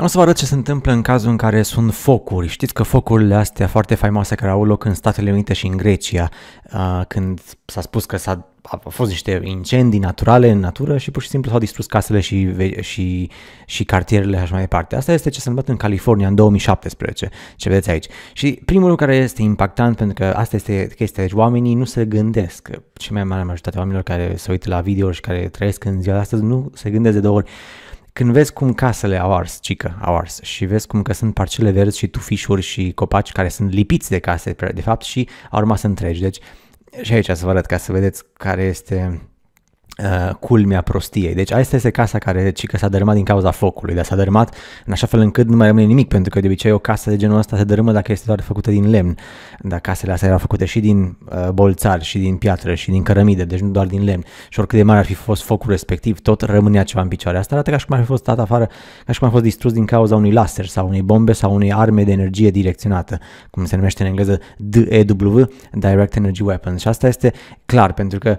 Am să vă arăt ce se întâmplă în cazul în care sunt focuri. Știți că focurile astea foarte faimoase care au loc în Statele Unite și în Grecia, uh, când s-a spus că s-a au fost niște incendii naturale în natură și pur și simplu s-au distrus casele și, și, și cartierele și așa mai departe. Asta este ce s-a întâmplat în California în 2017, ce vedeți aici. Și primul lucru care este impactant, pentru că asta este chestia, deci oamenii nu se gândesc, cea mai mare majoritate oamenilor care se uită la video și care trăiesc în ziua de astăzi nu se gândesc de două ori, când vezi cum casele au ars, cică, au ars și vezi cum că sunt parcele verzi și tufișuri și copaci care sunt lipiți de case, de fapt, și au rămas întregi. Deci, și aici să vă arăt ca să vedeți care este Uh, culmea prostiei. Deci asta este casa care ci că s-a dărâmat din cauza focului, dar s-a dărâmat în așa fel încât nu mai rămâne nimic, pentru că de obicei o casă de genul ăsta se dărâmă dacă este doar făcută din lemn. Dar casele astea erau făcute și din uh, bolțar, și din piatră, și din cărămide, deci nu doar din lemn. Și oricât de mare ar fi fost focul respectiv, tot rămânea ceva în picioare. Asta arată ca și cum ar fi fost dat afară, ca și cum ar fi fost distrus din cauza unui laser sau unei bombe sau unei arme de energie direcționată, cum se numește în engleză DEW, Direct Energy Weapons). Și asta este clar, pentru că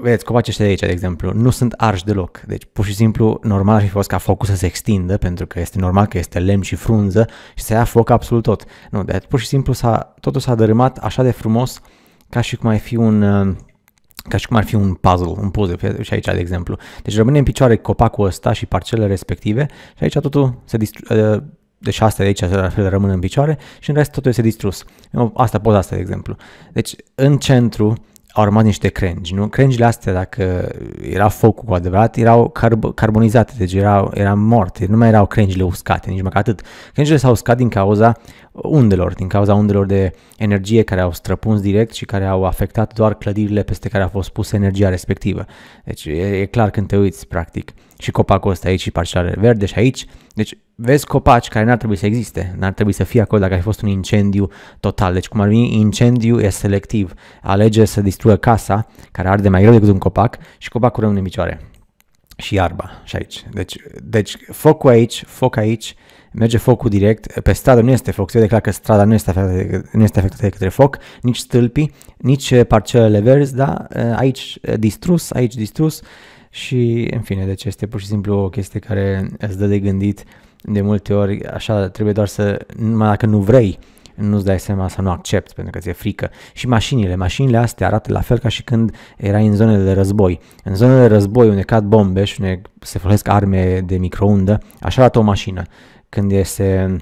Vedeți, copacii ăștia de aici, de exemplu, nu sunt arși deloc. Deci, pur și simplu, normal ar fi fost ca focul să se extindă, pentru că este normal că este lemn și frunză și să ia foc absolut tot. Nu, de pur și simplu s-a, totul s-a dărâmat așa de frumos ca și cum ai fi un, uh, ca și cum ar fi un puzzle, un puzzle și aici, de exemplu. Deci rămâne în picioare copacul ăsta și parcelele respective și aici totul se distru- uh, deci astea de aici la fel rămân în picioare și în rest totul este distrus. Asta, poza asta, de exemplu. Deci, în centru au rămas niște crengi, nu? Crengile astea, dacă era focul cu adevărat, erau carb- carbonizate, deci erau, era mort, nu mai erau crengile uscate, nici măcar atât. Crengile s-au uscat din cauza undelor, din cauza undelor de energie care au străpuns direct și care au afectat doar clădirile peste care a fost pusă energia respectivă. Deci e, e clar când te uiți, practic, și copacul ăsta aici și parcelare verde și aici, deci vezi copaci care n-ar trebui să existe, n-ar trebui să fie acolo dacă ar fi fost un incendiu total. Deci cum ar veni, incendiu e selectiv. Alege să distrugă casa, care arde mai greu decât un copac, și copacul rămâne în picioare. Și iarba, și aici. Deci, deci focul aici, foc aici, merge focul direct, pe stradă nu este foc, se vede clar că strada nu este afectată, nu este afectată de către foc, nici stâlpii, nici eh, parcelele verzi, da? Eh, aici eh, distrus, aici distrus și în fine, deci este pur și simplu o chestie care îți dă de gândit uh, de multe ori așa trebuie doar să, numai dacă nu vrei, nu-ți dai seama să nu accepti pentru că ți-e frică. Și mașinile, mașinile astea arată la fel ca și când erai în zonele de război. În zonele de război unde cad bombe și unde se folosesc arme de microundă, așa arată o mașină. Când este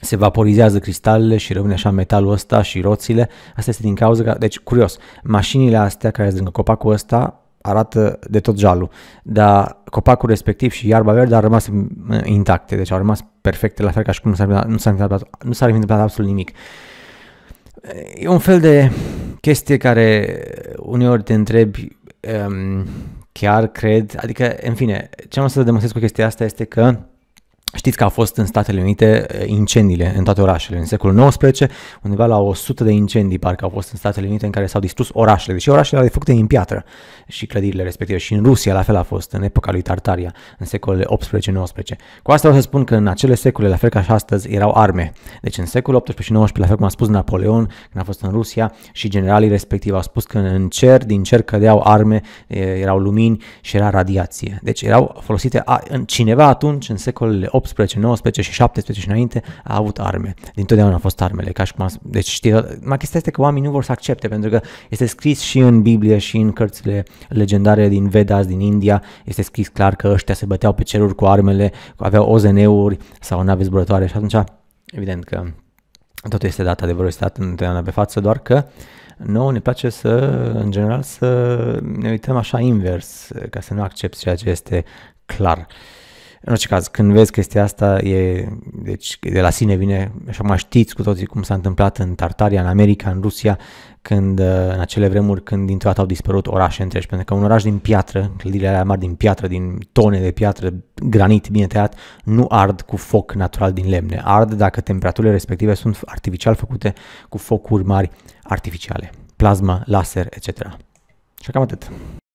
se vaporizează cristalele și rămâne așa metalul ăsta și roțile. Asta este din cauza că, deci curios, mașinile astea care strângă copacul ăsta arată de tot jalul, dar copacul respectiv și iarba verde au rămas intacte, deci au rămas perfecte, la fel ca și cum nu s-ar, fi întâmplat, nu s-ar întâmplat absolut nimic. E un fel de chestie care uneori te întrebi um, chiar cred, adică, în fine, ce am să demonstrez cu chestia asta este că Știți că au fost în Statele Unite eh, incendiile în toate orașele. În secolul XIX, undeva la 100 de incendii parcă au fost în Statele Unite în care s-au distrus orașele. deci orașele erau făcute din piatră și clădirile respective. Și în Rusia la fel a fost în epoca lui Tartaria, în secolele 18-19. Cu asta vreau să spun că în acele secole, la fel ca și astăzi, erau arme. Deci în secolul 18 și 19, la fel cum a spus Napoleon când a fost în Rusia și generalii respectivi au spus că în cer, din cer cădeau arme, eh, erau lumini și era radiație. Deci erau folosite, a cineva atunci, în secolele 18 18, 19 și 17 și înainte a avut arme. Dintotdeauna au fost armele. Ca și cum a, deci știi, mai chestia este că oamenii nu vor să accepte pentru că este scris și în Biblie și în cărțile legendare din Vedas, din India, este scris clar că ăștia se băteau pe ceruri cu armele, aveau OZN-uri sau nave zburătoare și atunci evident că totul este dat, adevărul este dat întotdeauna pe față, doar că nouă ne place să, în general, să ne uităm așa invers, ca să nu accepti ceea ce este clar. Uh, în orice caz, când vezi chestia asta, e, deci de la sine vine, așa mai știți cu toții cum s-a întâmplat în Tartaria, în America, în Rusia, când, uh, în acele vremuri când dintr-o dată au dispărut orașe întregi, pentru că un oraș din piatră, clădirile alea mari din piatră, din tone de piatră, granit bine tăiat, nu ard cu foc natural din lemne, ard dacă temperaturile respective sunt artificial făcute cu focuri mari artificiale, plasma, laser, etc. Și cam atât.